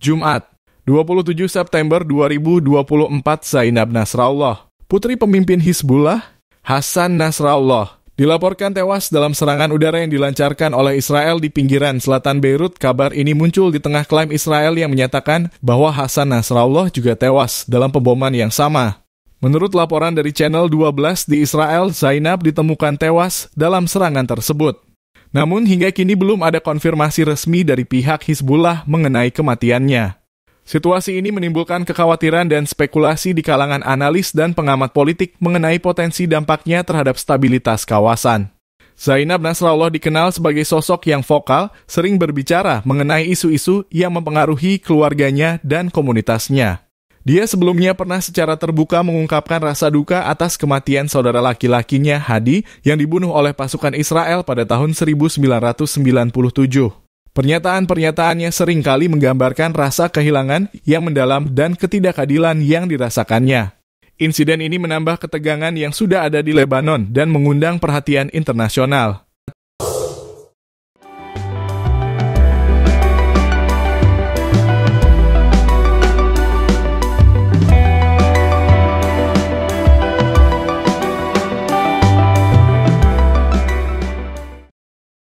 Jumat, 27 September 2024 Zainab Nasrallah, putri pemimpin Hizbullah, Hasan Nasrallah, dilaporkan tewas dalam serangan udara yang dilancarkan oleh Israel di pinggiran selatan Beirut. Kabar ini muncul di tengah klaim Israel yang menyatakan bahwa Hasan Nasrallah juga tewas dalam pemboman yang sama. Menurut laporan dari Channel 12 di Israel, Zainab ditemukan tewas dalam serangan tersebut. Namun hingga kini belum ada konfirmasi resmi dari pihak Hizbullah mengenai kematiannya. Situasi ini menimbulkan kekhawatiran dan spekulasi di kalangan analis dan pengamat politik mengenai potensi dampaknya terhadap stabilitas kawasan. Zainab Nasrallah dikenal sebagai sosok yang vokal, sering berbicara mengenai isu-isu yang mempengaruhi keluarganya dan komunitasnya. Dia sebelumnya pernah secara terbuka mengungkapkan rasa duka atas kematian saudara laki-lakinya Hadi yang dibunuh oleh pasukan Israel pada tahun 1997. Pernyataan-pernyataannya seringkali menggambarkan rasa kehilangan yang mendalam dan ketidakadilan yang dirasakannya. Insiden ini menambah ketegangan yang sudah ada di Lebanon dan mengundang perhatian internasional.